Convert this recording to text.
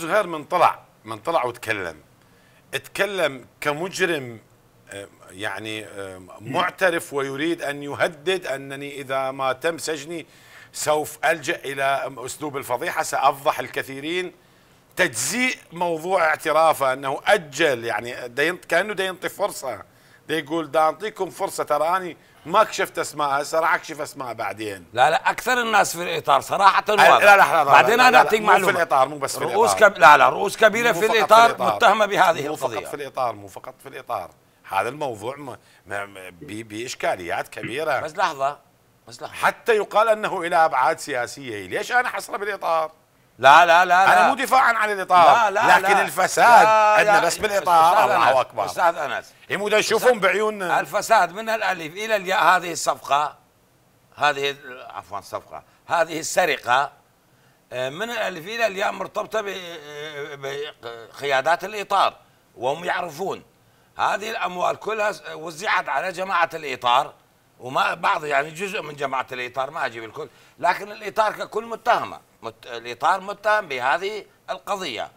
زهير من طلع من طلع وتكلم اتكلم كمجرم آه، يعني آه، معترف ويريد أن يهدد أنني إذا ما تم سجني سوف ألجأ إلى أسلوب الفضيحة سأفضح الكثيرين تجزيء موضوع اعترافه أنه أجل يعني كأنه ينطي فرصة يقول دا اعطيكم فرصه تراني ما كشفت اسماء هسه راح اكشف اسماء بعدين لا لا اكثر الناس في الاطار صراحه لا لا لا, لا بعدين انا اعطيك معلومه في الاطار مو بس في الاطار رؤوس كب... لا لا رؤوس كبيره في الإطار, في الإطار متهمه بهذه مو القضيه مو فقط في الاطار مو فقط في الاطار هذا الموضوع م... م... باشكاليات كبيره بس لحظه بس لحظه حتى يقال انه الى ابعاد سياسيه ليش انا حصره بالاطار لا لا لا انا مو دفاعا عن الاطار لا لا لكن لا الفساد عندنا بس بالاطار الله اكبر استاذ انس مو يشوفون بعيوننا الفساد من الالف الى الياء هذه الصفقه هذه عفوا الصفقه هذه السرقه آه، من الالف الى الياء مرتبطه آه، بقيادات الاطار وهم يعرفون هذه الاموال كلها وزعت على جماعه الاطار وما بعض يعني جزء من جماعه الاطار ما اجيب الكل لكن الاطار ككل متهمه مت... الاطار متهم بهذه القضيه